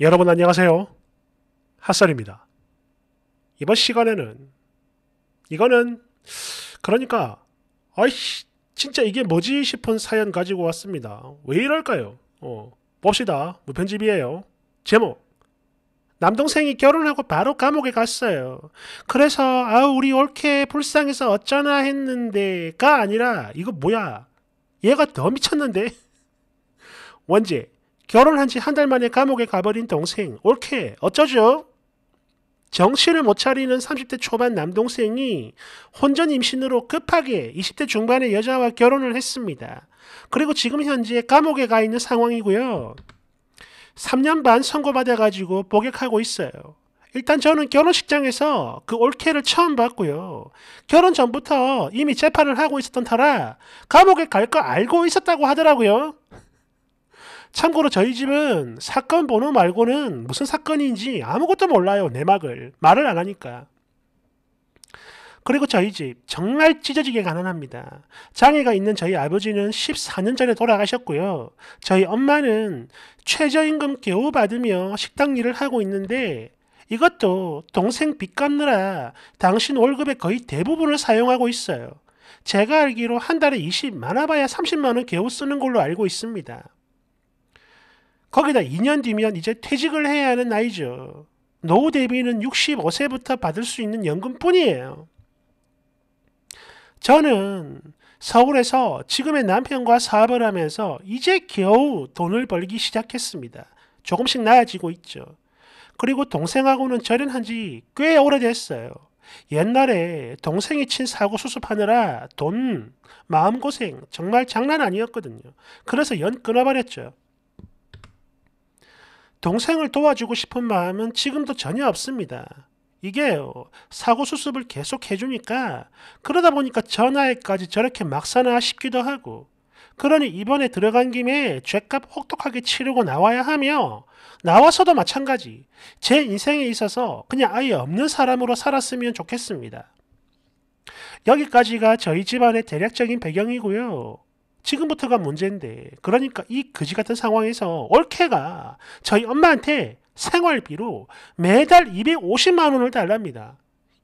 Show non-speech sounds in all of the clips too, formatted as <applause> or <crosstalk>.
여러분 안녕하세요. 핫설입니다. 이번 시간에는 이거는 그러니까 아이씨 진짜 이게 뭐지 싶은 사연 가지고 왔습니다. 왜 이럴까요? 어, 봅시다. 무편집이에요. 제목 남동생이 결혼하고 바로 감옥에 갔어요. 그래서 아 우리 올케 불쌍해서 어쩌나 했는데가 아니라 이거 뭐야? 얘가 더 미쳤는데? <laughs> 원제 결혼한 지 한 달 만에 감옥에 가버린 동생. 올케, 어쩌죠? 정신을 못 차리는 30대 초반 남동생이 혼전 임신으로 급하게 20대 중반의 여자와 결혼을 했습니다. 그리고 지금 현재 감옥에 가 있는 상황이고요. 3년 반 선고받아가지고 복역하고 있어요. 일단 저는 결혼식장에서 그 올케를 처음 봤고요. 결혼 전부터 이미 재판을 하고 있었던 터라 감옥에 갈 거 알고 있었다고 하더라고요. 참고로 저희 집은 사건 번호 말고는 무슨 사건인지 아무것도 몰라요. 내막을. 말을 안 하니까. 그리고 저희 집 정말 찢어지게 가난합니다. 장애가 있는 저희 아버지는 14년 전에 돌아가셨고요. 저희 엄마는 최저임금 겨우 받으며 식당 일을 하고 있는데 이것도 동생 빚 갚느라 당신 월급의 거의 대부분을 사용하고 있어요. 제가 알기로 한 달에 20 많아봐야 30만 원 겨우 쓰는 걸로 알고 있습니다. 거기다 2년 뒤면 이제 퇴직을 해야 하는 나이죠. 노후 대비는 65세부터 받을 수 있는 연금뿐이에요. 저는 서울에서 지금의 남편과 사업을 하면서 이제 겨우 돈을 벌기 시작했습니다. 조금씩 나아지고 있죠. 그리고 동생하고는 절연한 지 꽤 오래됐어요. 옛날에 동생이 친 사고 수습하느라 돈, 마음고생 정말 장난 아니었거든요. 그래서 연 끊어버렸죠. 동생을 도와주고 싶은 마음은 지금도 전혀 없습니다. 이게 사고 수습을 계속 해주니까 그러다 보니까 전화에까지 저렇게 막사나 싶기도 하고 그러니 이번에 들어간 김에 죄값 혹독하게 치르고 나와야 하며 나와서도 마찬가지 제 인생에 있어서 그냥 아예 없는 사람으로 살았으면 좋겠습니다. 여기까지가 저희 집안의 대략적인 배경이고요. 지금부터가 문제인데 그러니까 이 거지 같은 상황에서 올케가 저희 엄마한테 생활비로 매달 250만 원을 달랍니다.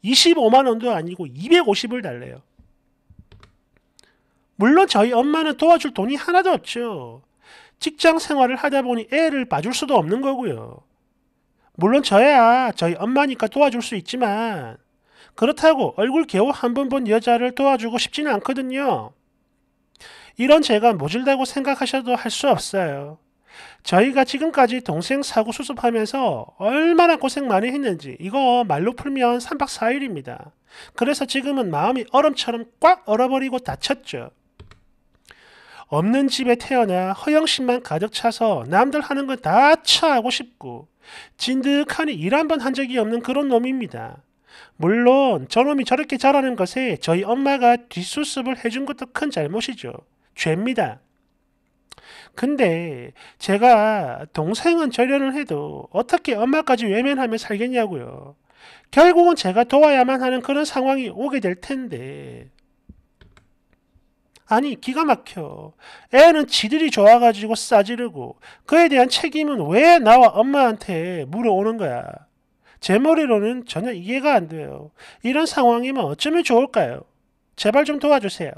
25만 원도 아니고 250을 달래요. 물론 저희 엄마는 도와줄 돈이 하나도 없죠. 직장 생활을 하다 보니 애를 봐줄 수도 없는 거고요. 물론 저야 저희 엄마니까 도와줄 수 있지만 그렇다고 얼굴 겨우 한 번 본 여자를 도와주고 싶지는 않거든요. 이런 제가 모질다고 생각하셔도 할 수 없어요. 저희가 지금까지 동생 사고 수습하면서 얼마나 고생 많이 했는지 이거 말로 풀면 3박 4일입니다. 그래서 지금은 마음이 얼음처럼 꽉 얼어버리고 다쳤죠. 없는 집에 태어나 허영심만 가득 차서 남들 하는 건다 차하고 싶고 진득하니 일 한 번 한 적이 없는 그런 놈입니다. 물론 저놈이 저렇게 자라는 것에 저희 엄마가 뒷수습을 해준 것도 큰 잘못이죠. 죄입니다. 근데 제가 동생은 절연을 해도 어떻게 엄마까지 외면하며 살겠냐고요. 결국은 제가 도와야만 하는 그런 상황이 오게 될 텐데. 아니 기가 막혀. 애는 지들이 좋아가지고 싸지르고 그에 대한 책임은 왜 나와 엄마한테 물어오는 거야. 제 머리로는 전혀 이해가 안 돼요. 이런 상황이면 어쩌면 좋을까요? 제발 좀 도와주세요.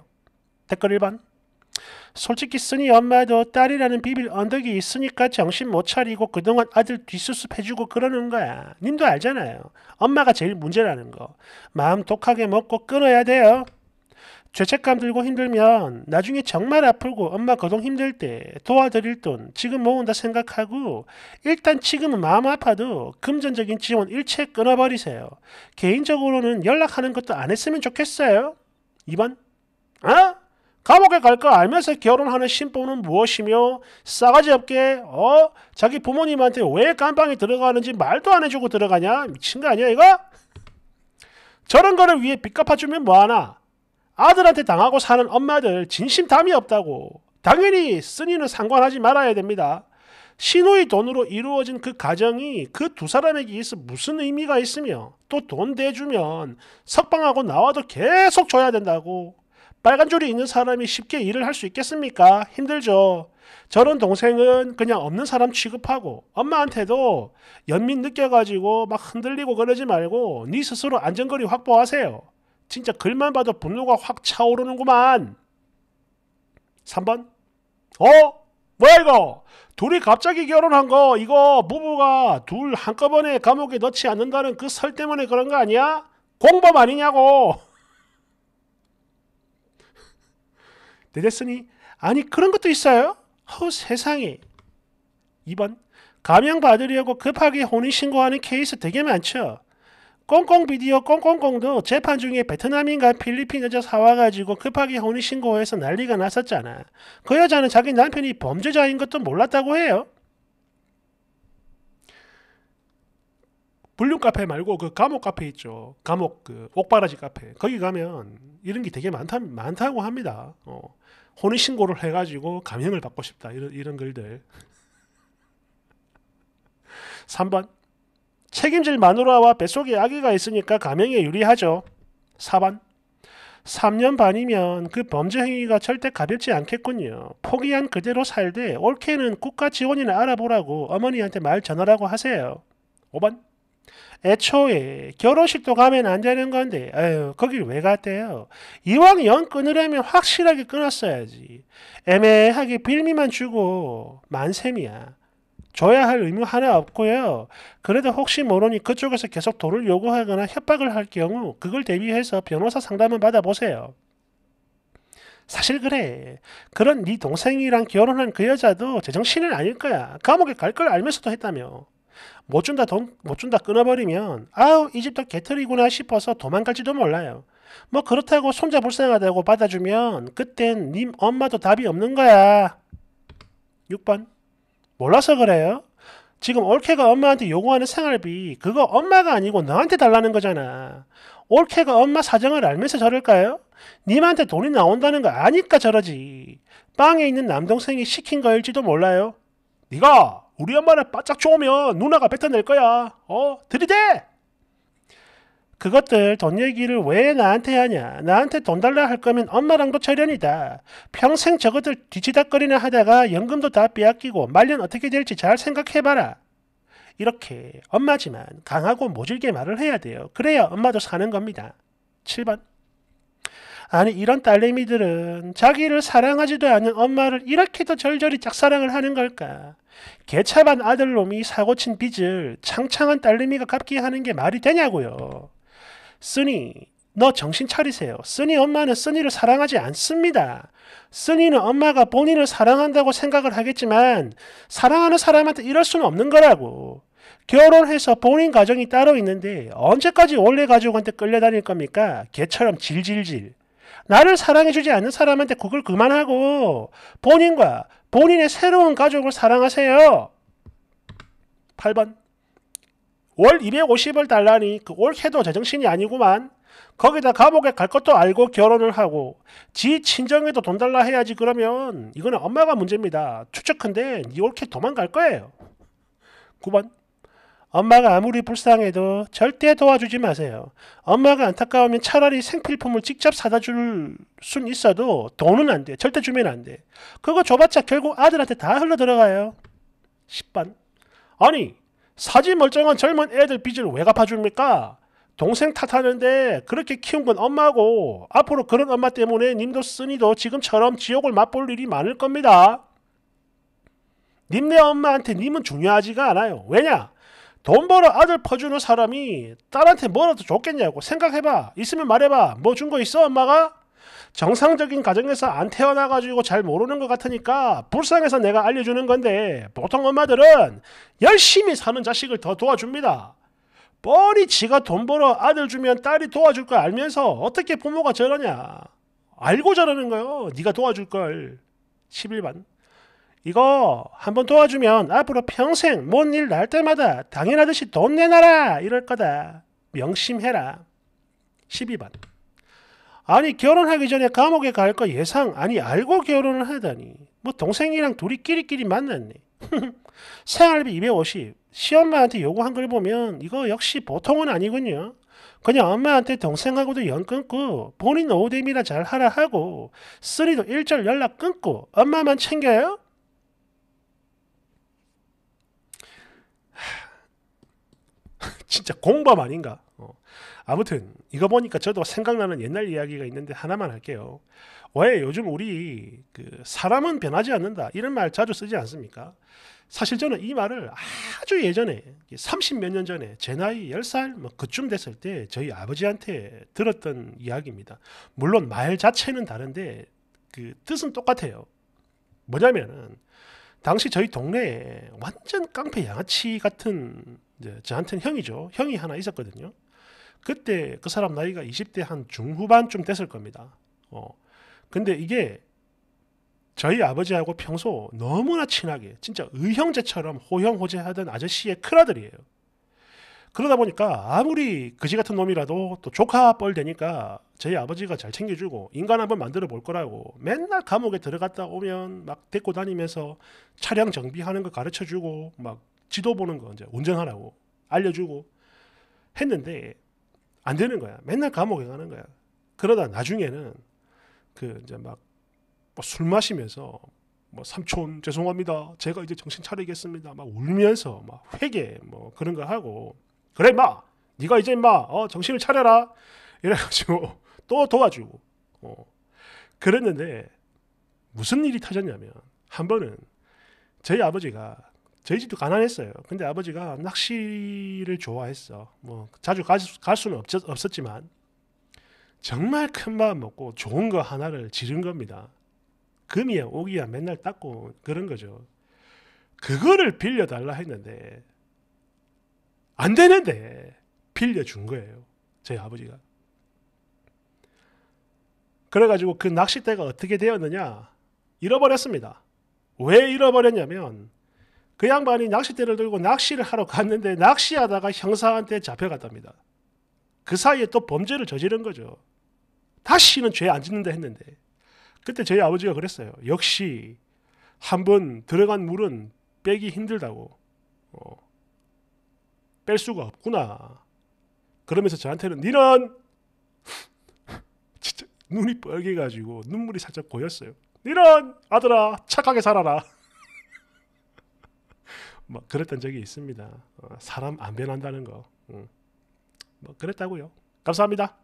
댓글 1번 솔직히 쓰니 엄마도 딸이라는 비밀 언덕이 있으니까 정신 못 차리고 그동안 아들 뒷수습해주고 그러는 거야. 님도 알잖아요. 엄마가 제일 문제라는 거. 마음 독하게 먹고 끊어야 돼요. 죄책감 들고 힘들면 나중에 정말 아프고 엄마 거동 힘들 때 도와드릴 돈 지금 모은다 생각하고 일단 지금은 마음 아파도 금전적인 지원 일체 끊어버리세요. 개인적으로는 연락하는 것도 안 했으면 좋겠어요. 2번 어? 감옥에 갈걸 알면서 결혼하는 신부는 무엇이며 싸가지 없게 어 자기 부모님한테 왜 감방에 들어가는지 말도 안 해주고 들어가냐 미친 거 아니야 이거? 저런 거를 위해 빚 갚아주면 뭐하나 아들한테 당하고 사는 엄마들 진심 담이 없다고 당연히 쓰니는 상관하지 말아야 됩니다. 신호의 돈으로 이루어진 그 가정이 그 두 사람에게 있어 무슨 의미가 있으며 또 돈 대주면 석방하고 나와도 계속 줘야 된다고 빨간 줄이 있는 사람이 쉽게 일을 할 수 있겠습니까? 힘들죠. 저런 동생은 그냥 없는 사람 취급하고 엄마한테도 연민 느껴가지고 막 흔들리고 그러지 말고 네 스스로 안전거리 확보하세요. 진짜 글만 봐도 분노가 확 차오르는구만. 3번. 어? 뭐야 이거? 둘이 갑자기 결혼한 거 이거 부부가 둘 한꺼번에 감옥에 넣지 않는다는 그 설 때문에 그런 거 아니야? 공범 아니냐고. 내렸으니 아니 그런 것도 있어요? 허 세상에 2번 감형받으려고 급하게 혼인신고하는 케이스 되게 많죠. 꽁꽁 비디오 꽁꽁꽁도 재판 중에 베트남인가 필리핀 여자 사와가지고 급하게 혼인신고해서 난리가 났었잖아. 그 여자는 자기 남편이 범죄자인 것도 몰랐다고 해요. 불륜 카페 말고 그 감옥 카페 있죠. 감옥 그 옥바라지 카페. 거기 가면 이런 게 되게 많다 많다고 합니다. 어, 혼인 신고를 해 가지고 감형을 받고 싶다. 이런 이런 글들. 3번. <laughs> 책임질 마누라와 뱃속에 아기가 있으니까 감형에 유리하죠. 4번. 3년 반이면 그 범죄 행위가 절대 가볍지 않겠군요. 포기한 그대로 살되 올케는 국가 지원이나 알아보라고 어머니한테 말 전하라고 하세요. 5번. 애초에 결혼식도 가면 안 되는 건데 아유 거길 왜 갔대요? 이왕 연 끊으려면 확실하게 끊었어야지. 애매하게 빌미만 주고 만셈이야. 줘야 할 의무 하나 없고요. 그래도 혹시 모르니 그쪽에서 계속 돈을 요구하거나 협박을 할 경우 그걸 대비해서 변호사 상담을 받아보세요. 사실 그래. 그런 네 동생이랑 결혼한 그 여자도 제정신은 아닐 거야. 감옥에 갈 걸 알면서도 했다며. 못 준다 돈, 못 준다 끊어버리면 아우 이 집도 개털이구나 싶어서 도망갈지도 몰라요. 뭐 그렇다고 손자 불쌍하다고 받아주면 그땐 님 엄마도 답이 없는 거야. 6번 몰라서 그래요? 지금 올케가 엄마한테 요구하는 생활비 그거 엄마가 아니고 너한테 달라는 거잖아. 올케가 엄마 사정을 알면서 저럴까요? 님한테 돈이 나온다는 거 아니까 저러지. 빵에 있는 남동생이 시킨 거일지도 몰라요. 네가 우리 엄마를 바짝 쪼으면 누나가 뱉어낼 거야. 어? 들이대! 그것들 돈 얘기를 왜 나한테 하냐. 나한테 돈 달라 할 거면 엄마랑도 철련이다. 평생 저것들 뒤치다거리나 하다가 연금도 다 빼앗기고 말년 어떻게 될지 잘 생각해봐라. 이렇게 엄마지만 강하고 모질게 말을 해야 돼요. 그래야 엄마도 사는 겁니다. 7번 아니 이런 딸내미들은 자기를 사랑하지도 않은 엄마를 이렇게도 절절히 짝사랑을 하는 걸까? 개차반 아들놈이 사고친 빚을 창창한 딸내미가 갚게 하는 게 말이 되냐고요. 쓰니 너 정신 차리세요. 쓰니 엄마는 쓰니를 사랑하지 않습니다. 쓰니는 엄마가 본인을 사랑한다고 생각을 하겠지만 사랑하는 사람한테 이럴 수는 없는 거라고. 결혼해서 본인 가정이 따로 있는데 언제까지 원래 가족한테 끌려다닐 겁니까? 개처럼 질질질. 나를 사랑해주지 않는 사람한테 그걸 그만하고 본인과 본인의 새로운 가족을 사랑하세요. 8번. 월 250을 달라니 그 옳게도 제정신이 아니구만. 거기다 감옥에 갈 것도 알고 결혼을 하고 지 친정에도 돈 달라 해야지 그러면 이거는 엄마가 문제입니다. 추측한데 니 올케 도망갈 거예요. 9번. 엄마가 아무리 불쌍해도 절대 도와주지 마세요. 엄마가 안타까우면 차라리 생필품을 직접 사다 줄 순 있어도 돈은 안 돼. 절대 주면 안 돼. 그거 줘봤자 결국 아들한테 다 흘러 들어가요. 1 0반 아니, 사지 멀쩡한 젊은 애들 빚을 왜 갚아줍니까? 동생 탓하는데 그렇게 키운 건 엄마고 앞으로 그런 엄마 때문에 님도 쓰니도 지금처럼 지옥을 맛볼 일이 많을 겁니다. 님네 엄마한테 님은 중요하지가 않아요. 왜냐? 돈 벌어 아들 퍼주는 사람이 딸한테 뭐라도 줬겠냐고 생각해봐. 있으면 말해봐. 뭐 준 거 있어 엄마가? 정상적인 가정에서 안 태어나가지고 잘 모르는 것 같으니까 불쌍해서 내가 알려주는 건데 보통 엄마들은 열심히 사는 자식을 더 도와줍니다. 뻔히 지가 돈 벌어 아들 주면 딸이 도와줄 걸 알면서 어떻게 부모가 저러냐. 알고 저러는 거요. 네가 도와줄 걸. 11반. 이거 한 번 도와주면 앞으로 평생 뭔 일 날 때마다 당연하듯이 돈 내놔라 이럴 거다. 명심해라. 12번. 아니 결혼하기 전에 감옥에 갈 거 예상 아니 알고 결혼을 하다니. 뭐 동생이랑 둘이 끼리끼리 만났네. <laughs> 생활비 250. 시엄마한테 요구한 걸 보면 이거 역시 보통은 아니군요. 그냥 엄마한테 동생하고도 연 끊고 본인 오대미나 잘 하라 하고 쓰리도 일절 연락 끊고 엄마만 챙겨요? 진짜 공범 아닌가? 어. 아무튼 이거 보니까 저도 생각나는 옛날 이야기가 있는데 하나만 할게요. 왜 요즘 우리 그 사람은 변하지 않는다 이런 말 자주 쓰지 않습니까? 사실 저는 이 말을 아주 예전에 30 몇 년 전에 제 나이 10살 뭐 그쯤 됐을 때 저희 아버지한테 들었던 이야기입니다. 물론 말 자체는 다른데 그 뜻은 똑같아요. 뭐냐면은 당시 저희 동네에 완전 깡패 양아치 같은 이제 저한테는 형이죠. 형이 하나 있었거든요. 그때 그 사람 나이가 20대 한 중후반쯤 됐을 겁니다. 어. 근데 이게 저희 아버지하고 평소 너무나 친하게 진짜 의형제처럼 호형호제하던 아저씨의 큰아들이에요. 그러다 보니까 아무리 그지 같은 놈이라도 또 조카 뻘 되니까 저희 아버지가 잘 챙겨주고 인간 한번 만들어 볼 거라고 맨날 감옥에 들어갔다 오면 막 데리고 다니면서 차량 정비하는 거 가르쳐 주고 막 지도 보는 거 이제 운전하라고 알려주고 했는데 안 되는 거야. 맨날 감옥에 가는 거야. 그러다 나중에는 그 이제 막술 뭐 마시면서 뭐 삼촌 죄송합니다. 제가 이제 정신 차리겠습니다. 막 울면서 막 회개 뭐 그런 거 하고 그래 임마 네가 이제 임마 어, 정신을 차려라 이래가지고 <laughs> 또 도와주고 어. 그랬는데 무슨 일이 터졌냐면 한 번은 저희 아버지가 저희 집도 가난했어요. 근데 아버지가 낚시를 좋아했어. 뭐 자주 가, 갈 수는 없 없었지만 정말 큰 마음 먹고 좋은 거 하나를 지른 겁니다. 금이야 오기야 맨날 닦고 그런 거죠. 그거를 빌려달라 했는데 안 되는데 빌려준 거예요. 저희 아버지가. 그래가지고 그 낚싯대가 어떻게 되었느냐? 잃어버렸습니다. 왜 잃어버렸냐면 그 양반이 낚싯대를 들고 낚시를 하러 갔는데 낚시하다가 형사한테 잡혀갔답니다. 그 사이에 또 범죄를 저지른 거죠. 다시는 죄 안 짓는다 했는데 그때 저희 아버지가 그랬어요. 역시 한번 들어간 물은 빼기 힘들다고. 어. 뺄 수가 없구나. 그러면서 저한테는 니는 진짜 눈이 빨개 가지고 눈물이 살짝 고였어요. 니는 아들아 착하게 살아라. <laughs> 뭐 그랬던 적이 있습니다. 어, 사람 안 변한다는 거. 음. 뭐 그랬다고요. 감사합니다.